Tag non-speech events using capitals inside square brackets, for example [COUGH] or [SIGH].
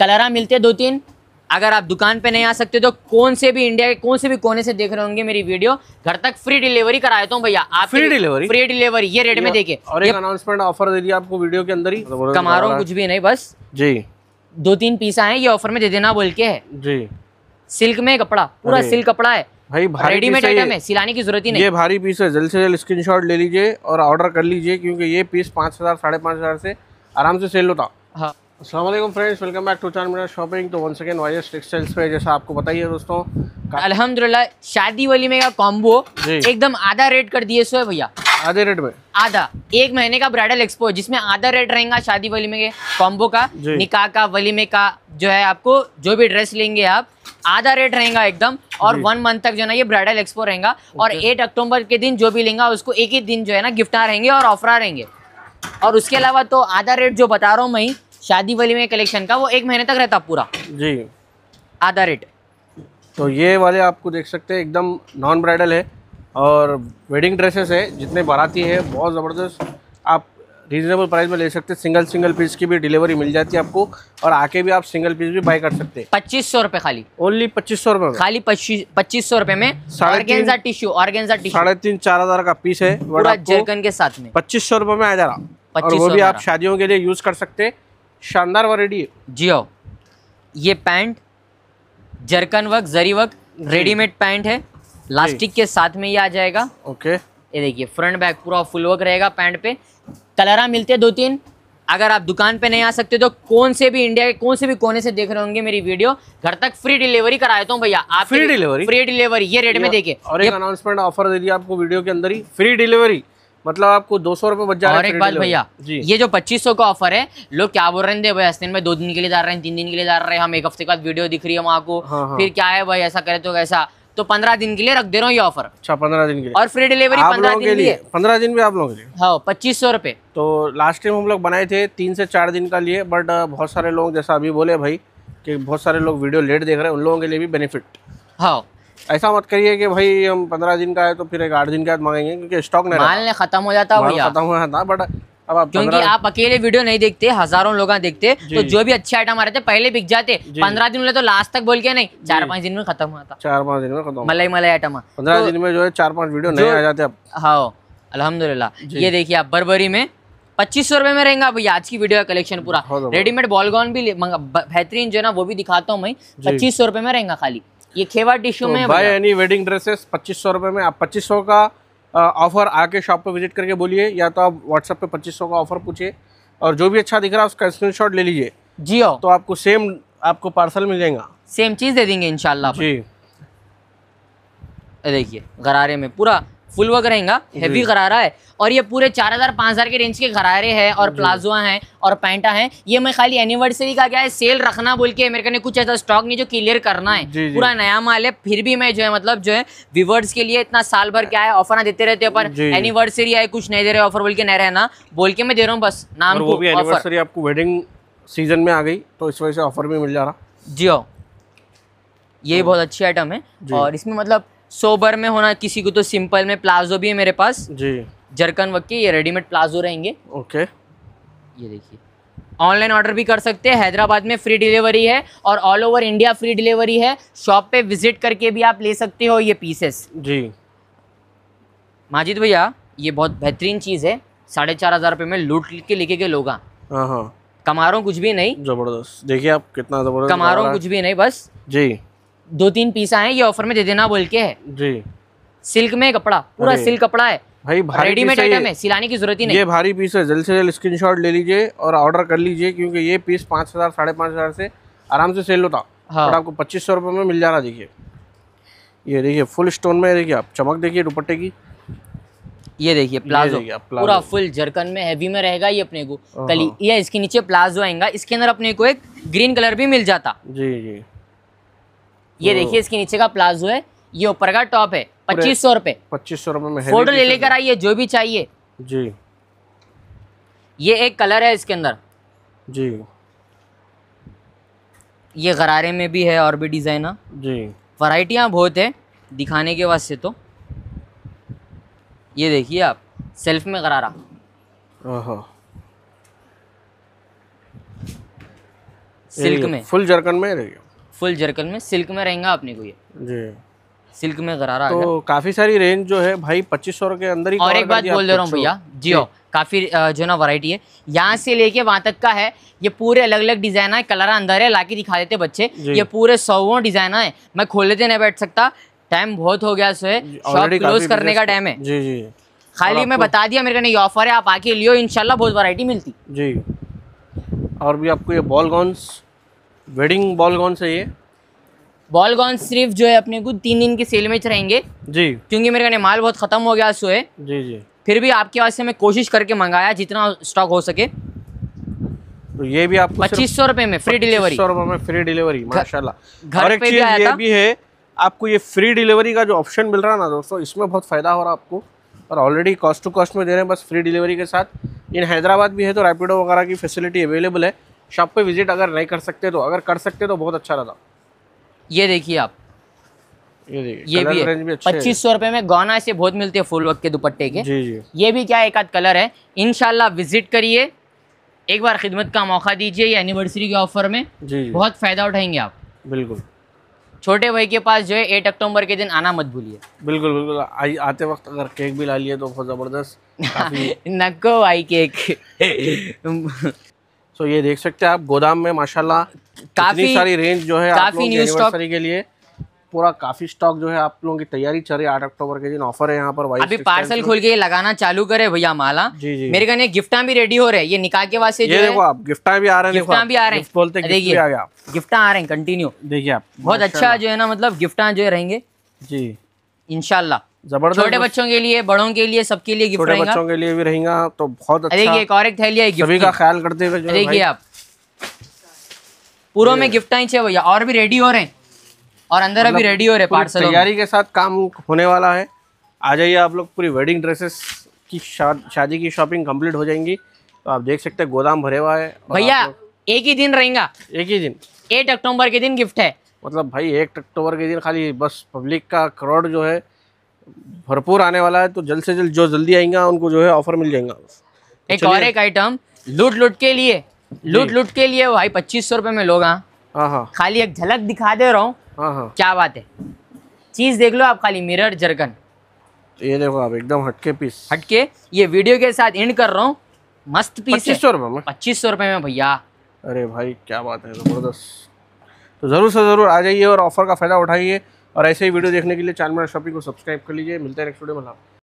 कलरा मिलते हैं दो तीन अगर आप दुकान पे नहीं आ सकते तो कौन से भी इंडिया के कौन से भी कोने से देख रहे होंगे मेरी वीडियो घर तक फ्री डिलीवरी करा देता हूँ भैया आप फ्री डिलीवरी फ्री डिलीवरी ये रेट में देखे और एक अनाउंसमेंट ऑफर दे दिया आपको वीडियो के अंदर ही तो कमा रहा कुछ भी नहीं बस जी दो तीन पीस है ये ऑफर में दे देना बोल के है जी सिल्क में कपड़ा पूरा सिल्क कपड़ा है भाई भारी में है। में, सिलाने की जरूरत ही नहीं ये भारी पीस है जल्द से जल्द स्क्रीनशॉट ले लीजिए और ऑर्डर कर लीजिए क्योंकि ये पीस पाँच हजार साढ़े पाँच हजार से आराम से सेल होता हाँ Aslam friends welcome back to चार मेरा शॉपिंग तो वन सेकेंड वाइज टेक्सटाइल्स पे जैसा आपको बताइए दोस्तों अलहमदुल्ला शादी वाली में का कॉम्बो एकदम आधा रेट कर दिए सो भैया आधे रेट में आधा एक महीने का ब्राइडल एक्सपो जिसमें आधा रेट रहेगा शादी वाली में कॉम्बो का निका का वलीमे का जो है आपको जो भी ड्रेस लेंगे आप आधा रेट रहेगा एकदम और वन मंथ तक जो है ना ये ब्राइडल एक्सपो रहेगा और एट अक्टूबर के दिन जो भी लेंगे उसको एक ही दिन जो है ना गिफ्टा रहेंगे और ऑफरा रहेंगे और उसके अलावा तो आधा रेट जो बता रहा हूँ मैं शादी वाली में कलेक्शन का वो एक महीने तक रहता पूरा जी आधा रेट तो ये वाले आपको देख सकते हैं एकदम नॉन ब्राइडल है और वेडिंग ड्रेसेस है जितने बाराती है बहुत ज़बरदस्त आप रीजनेबल प्राइस में ले सकते हैं सिंगल सिंगल पीस की भी डिलीवरी मिल जाती है आपको और आके भी आप सिंगल पीस भी बाय कर सकते हैं पच्चीस सौ रुपए खाली ओनली पच्चीस सौ रुपए खाली पच्चीस सौ रुपए में ऑर्गेन्जा टिश्यू ऑर्गेन्जा टिश्यू साढ़े तीन चार हजार का पीस है जर्कन के साथ में पच्चीस सौ रुपए में आ जा रहा और वो भी आप शादियों के लिए यूज कर सकते हैं शानदार वरायटी है जी हाँ ये pant zircon work zari work readymade pant है लास्टिक के साथ में ही आ जाएगा ओके ये देखिए फ्रंट बैक पूरा फुल वर्क रहेगा पैंट पे कलरा मिलते दो तीन अगर आप दुकान पे नहीं आ सकते तो कौन से भी इंडिया के कौन से भी कोने से देख रहे होंगे मेरी वीडियो घर तक फ्री डिलीवरी करा देता हूँ भैया आप फ्री डिलीवरी फ्री डिलीवरी ये रेट में देखिए और एक अनाउंसमेंट ऑफर दे दिया आपको वीडियो के अंदर ही फ्री डिलीवरी मतलब आपको दो सौ रुपए बच जाए और एक बात भैया ये जो पच्चीस सौ का ऑफर है लोग क्या बोल रहे हैं भाई में दो दिन के लिए जा रहे हैं तीन दिन के लिए जा रहे हैं हम एक हफ्ते के बाद वीडियो दिख रही है वहाँ को हाँ, हाँ। फिर क्या है भाई ऐसा करे तो कैसा तो पंद्रह दिन के लिए रख दे रहा हूँ ये ऑफर अच्छा पंद्रह दिन के लिए और फ्री डिलीवरी पंद्रह दिन के लिए पंद्रह दिन भी आप लोगों के लिए हाँ पच्चीस सौ रुपए तो लास्ट टाइम हम लोग बनाए थे तीन से चार दिन का लिए बट uh, बहुत सारे लोग जैसा अभी बोले भाई कि बहुत सारे लोग वीडियो लेट देख रहे हैं उन लोगों के लिए भी बेनिफिट हाँ ऐसा मत करिए कि भाई हम पंद्रह दिन का है तो फिर एक आठ दिन का है तो मांगेंगे क्योंकि स्टॉक नहीं माल ने खत्म हो जाता भैया खत्म हो जाता बट अब आप क्योंकि आप अकेले वीडियो नहीं देखते हजारों लोग देखते तो जो भी अच्छे आइटम आ रहे थे पहले बिक जाते पंद्रह दिन में तो लास्ट तक बोल के नहीं चार पांच दिन में खत्म हुआ था चार पांच दिन में खत्म मलाई मलाई आइटम पंद्रह तो दिन में जो है चार पांच वीडियो नहीं आ जाते अब हाँ अलहमदुल्ला ये देखिए आप बरबरी में पच्चीस सौ रुपए में रहेगा भैया आज की वीडियो का कलेक्शन पूरा रेडीमेड बॉलगॉन भी बेहतरीन जो है ना वो भी दिखाता हूँ मैं पच्चीस सौ रुपए में रहेगा खाली ये खेवा टिश्यू तो में बाय एनी वेडिंग ड्रेसेस पच्चीस सौ रुपये में आप पच्चीस सौ का ऑफर आके शॉप पे विजिट करके बोलिए या तो आप व्हाट्सएप पे पच्चीस सौ का ऑफर पूछिए और जो भी अच्छा दिख रहा है उसका शॉट ले लीजिए जी हो तो आपको सेम आपको पार्सल मिल जाएगा सेम चीज़ दे देंगे इनशाला जी देखिए गरारे में पूरा फुल वर्क रहेगा हैवी गरारा है और ये पूरे चार हजार पांच हजार के रेंज के गरारे हैं और प्लाजोआ हैं और पैंटा हैं ये मैं खाली एनिवर्सरी का क्या है सेल रखना बोल के अमेरिका ने कुछ ऐसा स्टॉक नहीं जो क्लियर करना है जी, पूरा नया माल है फिर भी मैं जो है मतलब जो है व्यूवर्स के लिए इतना साल भर क्या है ऑफर ना देते रहते पर एनिवर्सरी आए कुछ नहीं दे रहे ऑफर बोल के नहीं रहना बोल के मैं दे रहा हूँ बस नाम एनिवर्सरी आपको वेडिंग सीजन में आ गई तो इस वजह से ऑफर भी मिल जा रहा जी हाँ ये बहुत अच्छी आइटम है और इसमें मतलब सोबर में होना किसी को तो सिंपल में प्लाजो भी है मेरे पास जी जरकन वक्के ये रेडीमेड प्लाजो रहेंगे ओके ये देखिए ऑनलाइन ऑर्डर भी कर सकते हैं हैदराबाद में फ्री डिलीवरी है और all over India free delivery है शॉप पे विजिट करके भी आप ले सकते हो ये पीसेस जी माजिद भैया ये बहुत बेहतरीन चीज़ है साढ़े चार हज़ार रुपये में लूट के लेके गए लोग हाँ। हाँ, हाँ। कमा कुछ भी नहीं जबरदस्त देखिए आप कितना जबरदस्त कमा कुछ भी नहीं बस जी दो तीन पीस आए ये ऑफर में दे देना बोल के है जी सिल्क में कपड़ा पूरा सिल्क कपड़ा है भाई भारी रेडीमेड आइटम है सिलाने की जरूरत ही नहीं ये भारी पीस है जल्द से जल्द स्क्रीनशॉट ले लीजिए और ऑर्डर कर लीजिए क्योंकि ये पीस पाँच हज़ार साढ़े पाँच हज़ार से आराम से सेल होता हाँ। आपको पच्चीस सौ रुपये में मिल जा रहा देखिए ये देखिए फुल स्टोन में देखिए आप चमक देखिए दुपट्टे की ये देखिए प्लाजो पूरा फुल जरकन में हैवी में रहेगा ये अपने को हाँ। कली ये इसके नीचे प्लाजो आएगा इसके अंदर अपने को एक ग्रीन कलर भी मिल जाता जी जी ये तो देखिए इसके नीचे का प्लाजो है ये ऊपर का टॉप है पच्चीस सौ रूपए पच्चीस सौ रूपये में फोटो ले लेकर आइए जो भी चाहिए जी ये एक कलर है इसके अंदर जी ये गरारे में भी है और भी डिज़ाइन है जी वराइटियाँ बहुत है दिखाने के वास्ते तो ये देखिए आप सेल्फ में गरारा सिल्क में फुल जरकन में रहेगा फुल जर्कल में सिल्क में रहेगा आपने को ये जी सिल्क में गरारा तो काफी सारी रेंज जो है भाई पच्चीस सौ के अंदर ही और एक बात बोल दे रहा हूँ भैया जियो काफ़ी जो ना वैरायटी है यहाँ से लेके वहाँ तक का है ये पूरे अलग अलग डिज़ाइन है कलर अंदर है लाके दिखा देते बच्चे ये पूरे सौ डिज़ाइन है मैं खोल लेते नहीं बैठ सकता टाइम बहुत हो गया शॉप क्लोज करने का टाइम है जी जी खाली मैं बता दिया मेरे कहने ये ऑफर है आप आके लियो इनशाला बहुत वरायटी मिलती जी और भी आपको ये बॉल गॉन्स वेडिंग बॉल कौन से ये बॉल गॉन सिर्फ जो है अपने को तीन दिन की सेल में रहेंगे जी क्योंकि मेरे कहने माल बहुत खत्म हो गया सो है जी जी फिर भी आपके वास्ते से मैं कोशिश करके मंगाया जितना स्टॉक हो सके तो ये भी आप पच्चीस सौ रुपए में फ्री डिलीवरी सौ रुपए में फ्री डिलीवरी माशाल्लाह और एक चीज ये भी है आपको ये फ्री डिलीवरी का जो ऑप्शन मिल रहा है ना दोस्तों इसमें बहुत फायदा हो रहा है आपको और ऑलरेडी कॉस्ट टू कॉस्ट में दे रहे हैं बस फ्री डिलीवरी के साथ इन हैदराबाद भी है तो रैपिडो वगैरह की फैसिलिटी अवेलेबल है शॉप पे विजिट अगर नहीं कर सकते तो अगर कर सकते तो बहुत अच्छा रहता ये देखिए आप ये देखिए भी पच्चीस सौ रुपए में गौना से बहुत मिलते हैं फुल वर्क के दुपट्टे के जी जी ये भी क्या एक आध कलर है इनशाला विजिट करिए एक बार खिदमत का मौका दीजिए ये एनिवर्सरी के ऑफर में जी जी बहुत फ़ायदा उठाएंगे आप बिल्कुल छोटे भाई के पास जो है एट अक्टूबर के दिन आना मत भूलिए बिल्कुल बिल्कुल आते वक्त अगर केक भी ला लिए तो बहुत ज़बरदस्त [LAUGHS] नको भाई केक [LAUGHS] तो ये देख सकते हैं आप गोदाम में माशाल्लाह काफी सारी रेंज जो है आप लोग के लिए पूरा काफी स्टॉक जो है आप लोगों की तैयारी चल रही है आठ अक्टूबर के दिन ऑफर है यहाँ पर अभी पार्सल खोल के लगाना चालू करे भैया माला जी जी मेरे कहने गिफ्टा भी रेडी हो रहे हैं ये निकाह के वास्ते ये देखो आप गिफ्टा भी आ रहे हैं गिफ्टा भी आ रहे हैं बोलते देखिए गिफ्टा आ रहे हैं कंटिन्यू देखिए आप बहुत अच्छा जो है ना मतलब गिफ्टा जो है रहेंगे जी इनशाला जबरदस्त छोटे बच्चों के लिए बड़ों के लिए सबके लिए गिफ्ट छोटे बच्चों के लिए भी रहेगा तो बहुत अच्छा देखिए एक और एक थैलिया सभी का ख्याल करते हुए देखिए आप पूरा में गिफ्ट आई छे भैया और भी रेडी हो रहे हैं और अंदर अभी रेडी मतलब हो रहे पार्सल तैयारी के साथ काम होने वाला है आ जाइए आप लोग पूरी वेडिंग ड्रेसेस की शादी की शॉपिंग कंप्लीट हो जाएंगी तो आप देख सकते हैं गोदाम भरे हुआ है भैया एक ही दिन रहेगा एक ही दिन एट अक्टूबर के दिन गिफ्ट है मतलब भाई एक अक्टूबर के दिन खाली बस पब्लिक का करोड़ जो है भरपूर आने वाला है तो जल्द से जल्द जो जल्दी आएंगे उनको जो है ऑफर मिल जाएगा तो एक और एक आइटम लूट लूट के लिए लूट लूट के लिए भाई पच्चीस सौ रुपए में लोग हाँ, हाँ, हाँ। खाली एक झलक दिखा दे रहा हूँ हाँ, क्या बात है चीज़ देख लो आप खाली मिरर जर्गन तो ये देखो आप एकदम हटके पीस हटके ये वीडियो के साथ एंड कर रहा हूँ मस्त पीस पच्चीस सौ रुपए में पच्चीस सौ रुपए में भैया अरे भाई क्या बात है ज़बरदस्त तो ज़रूर से ज़रूर आ जाइए और ऑफ़र का फ़ायदा उठाइए और ऐसे ही वीडियो देखने के लिए चार मिनट शॉपिंग को सब्सक्राइब कर लीजिए मिलते हैं नेक्स्ट वीडियो में